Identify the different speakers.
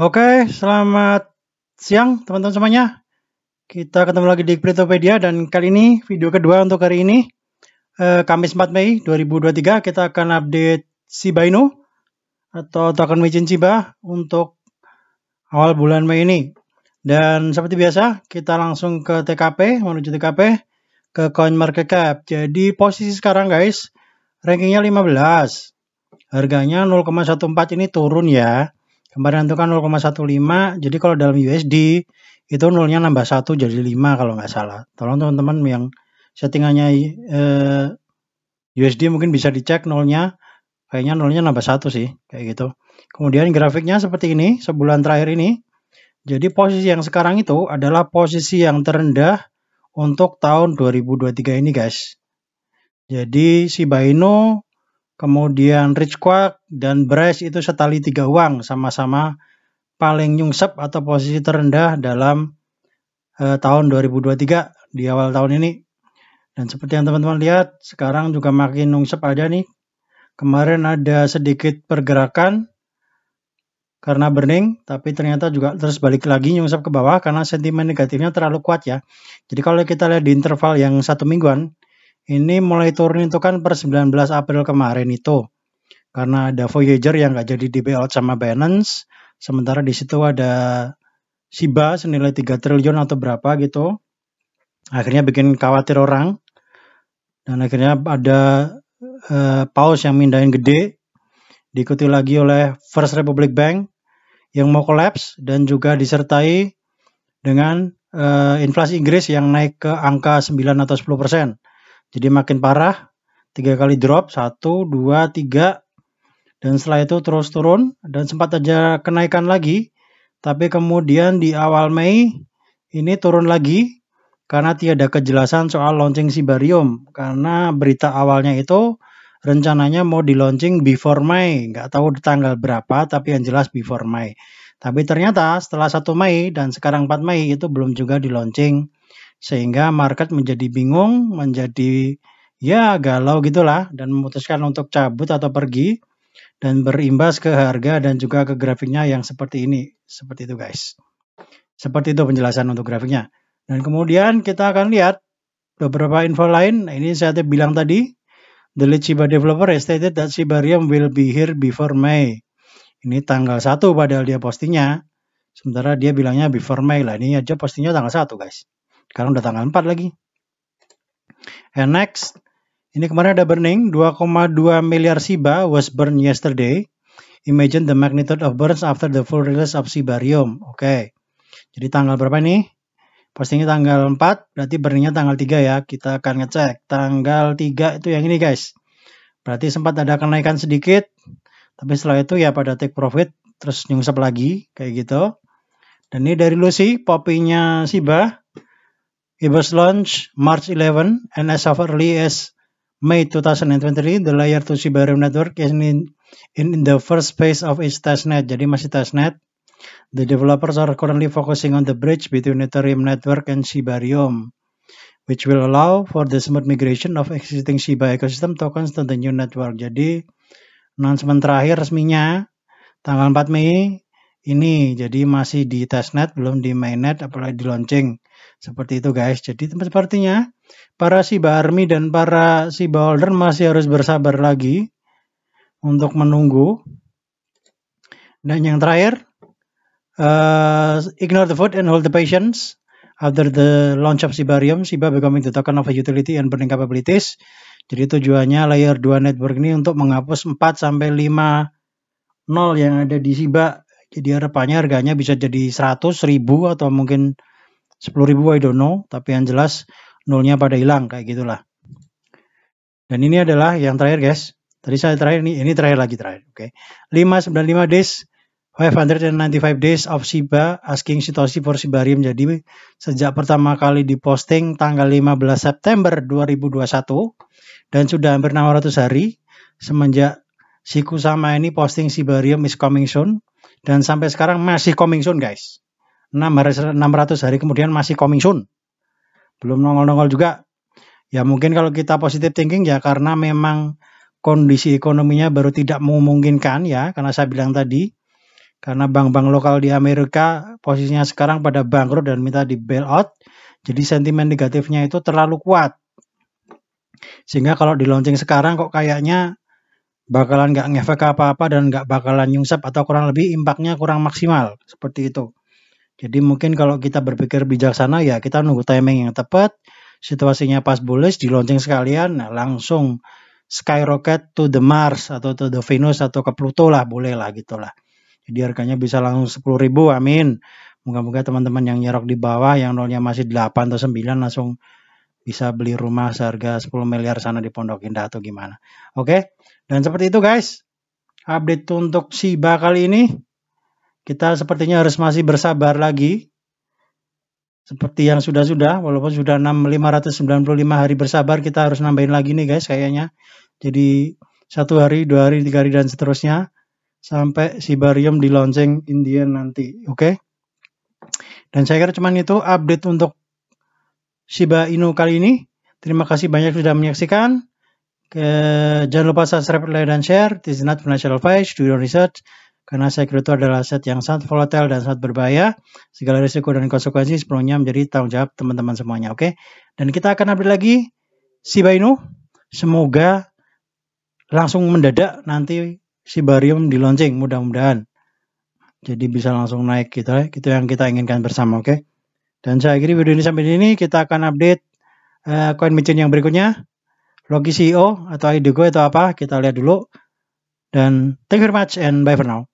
Speaker 1: Oke, selamat siang teman-teman semuanya. Kita ketemu lagi di Cryptopedia dan kali ini video kedua untuk hari ini eh, Kamis 4 Mei 2023 kita akan update Shiba Inu atau token Wijin Shiba untuk awal bulan Mei ini. Dan seperti biasa, kita langsung ke TKP, menuju TKP ke coin market cap. Jadi posisi sekarang guys, rankingnya 15. Harganya 0,14 ini turun ya Kemarin itu kan 0,15, jadi kalau dalam USD itu nolnya nambah satu jadi 5 kalau nggak salah. Tolong teman-teman yang settingannya eh, USD mungkin bisa dicek nolnya, kayaknya nolnya nambah satu sih, kayak gitu. Kemudian grafiknya seperti ini, sebulan terakhir ini. Jadi posisi yang sekarang itu adalah posisi yang terendah untuk tahun 2023 ini guys. Jadi si Baino Kemudian rich quark dan Bryce itu setali tiga uang sama-sama paling nyungsep atau posisi terendah dalam eh, tahun 2023 di awal tahun ini. Dan seperti yang teman-teman lihat, sekarang juga makin nyungsep aja nih. Kemarin ada sedikit pergerakan karena burning, tapi ternyata juga terus balik lagi nyungsep ke bawah karena sentimen negatifnya terlalu kuat ya. Jadi kalau kita lihat di interval yang satu mingguan, ini mulai turun itu kan per 19 April kemarin itu karena ada Voyager yang nggak jadi di bailout sama Binance sementara di situ ada Siba senilai 3 triliun atau berapa gitu akhirnya bikin khawatir orang dan akhirnya ada uh, eh, pause yang mindahin gede diikuti lagi oleh First Republic Bank yang mau collapse dan juga disertai dengan uh, inflasi Inggris yang naik ke angka 9 atau 10 persen jadi makin parah, tiga kali drop, satu, dua, tiga, dan setelah itu terus turun dan sempat aja kenaikan lagi, tapi kemudian di awal Mei ini turun lagi karena tiada kejelasan soal launching Sibarium karena berita awalnya itu rencananya mau di launching before Mei, nggak tahu di tanggal berapa tapi yang jelas before Mei. Tapi ternyata setelah 1 Mei dan sekarang 4 Mei itu belum juga di launching sehingga market menjadi bingung, menjadi ya galau gitulah dan memutuskan untuk cabut atau pergi dan berimbas ke harga dan juga ke grafiknya yang seperti ini, seperti itu guys. Seperti itu penjelasan untuk grafiknya. Dan kemudian kita akan lihat beberapa info lain. Nah, Ini saya bilang tadi, the lead Shiba developer stated that Shibarium will be here before May. Ini tanggal 1 padahal dia postingnya. Sementara dia bilangnya before May lah. Ini aja postingnya tanggal 1 guys. Sekarang udah tanggal 4 lagi. And next, ini kemarin ada burning, 2,2 miliar SIBA was burned yesterday. Imagine the magnitude of burns after the full release of sibarium. Oke. Okay. Jadi tanggal berapa nih? Pastinya tanggal 4, berarti burningnya tanggal 3 ya. Kita akan ngecek. Tanggal 3 itu yang ini guys. Berarti sempat ada kenaikan sedikit. Tapi setelah itu ya pada take profit. Terus nyungsep lagi. Kayak gitu. Dan ini dari Lucy, popinya Siba. It was launched March 11, and as of early as May 2023, the layer 2 Sibarium network is in, in the first phase of its testnet. Jadi masih testnet. The developers are currently focusing on the bridge between Ethereum network and Sibarium, which will allow for the smooth migration of existing Shiba ecosystem tokens to the new network. Jadi, announcement terakhir resminya tanggal 4 Mei ini. Jadi masih di testnet, belum di mainnet, apalagi di launching. Seperti itu guys. Jadi sepertinya para si Army dan para si Holder masih harus bersabar lagi untuk menunggu. Dan yang terakhir, uh, ignore the food and hold the patience. After the launch of Sibarium, SIBA becoming the token of a utility and burning capabilities. Jadi tujuannya layer 2 network ini untuk menghapus 4 sampai 5 nol yang ada di SIBA. Jadi harapannya harganya bisa jadi 100 ribu atau mungkin 10 ribu I don't know. Tapi yang jelas nolnya pada hilang kayak gitulah. Dan ini adalah yang terakhir guys. Tadi saya terakhir ini ini terakhir lagi terakhir. Oke. Okay. 595 days 595 days of Shiba asking situasi for Shibarium. Jadi sejak pertama kali diposting tanggal 15 September 2021 dan sudah hampir 600 hari semenjak Siku sama ini posting Sibarium is coming soon dan sampai sekarang masih coming soon guys 600 hari kemudian masih coming soon belum nongol-nongol juga ya mungkin kalau kita positive thinking ya karena memang kondisi ekonominya baru tidak memungkinkan ya karena saya bilang tadi karena bank-bank lokal di Amerika posisinya sekarang pada bangkrut dan minta di bail out jadi sentimen negatifnya itu terlalu kuat sehingga kalau di launching sekarang kok kayaknya bakalan nggak ngefek apa-apa dan nggak bakalan nyungsep atau kurang lebih impactnya kurang maksimal seperti itu. Jadi mungkin kalau kita berpikir bijaksana ya kita nunggu timing yang tepat, situasinya pas bullish di launching sekalian, nah langsung skyrocket to the Mars atau to the Venus atau ke Pluto lah boleh lah gitulah. Jadi harganya bisa langsung 10.000 ribu, amin. Moga-moga teman-teman yang nyerok di bawah yang nolnya masih 8 atau 9 langsung bisa beli rumah seharga 10 miliar sana di Pondok Indah atau gimana. Oke, dan seperti itu guys. Update untuk siba kali ini. Kita sepertinya harus masih bersabar lagi. Seperti yang sudah-sudah, walaupun sudah 595 hari bersabar, kita harus nambahin lagi nih guys kayaknya. Jadi satu hari, dua hari, tiga hari, dan seterusnya. Sampai Sibarium di launching Indian nanti. Oke. Okay? Dan saya kira cuman itu update untuk Shiba Inu kali ini. Terima kasih banyak sudah menyaksikan. Ke, jangan lupa subscribe, like, dan share. This is not financial advice, do your research. Karena saya itu adalah aset yang sangat volatile dan sangat berbahaya. Segala risiko dan konsekuensi sepenuhnya menjadi tanggung jawab teman-teman semuanya. Oke, okay? dan kita akan update lagi Shiba Inu. Semoga langsung mendadak nanti Sibarium di launching mudah-mudahan. Jadi bisa langsung naik gitu ya. Itu yang kita inginkan bersama, oke? Okay? Dan saya kira video ini sampai di sini. Kita akan update uh, coin micin yang berikutnya. Logi CEO atau IDGO atau apa. Kita lihat dulu. Dan thank you very much and bye for now.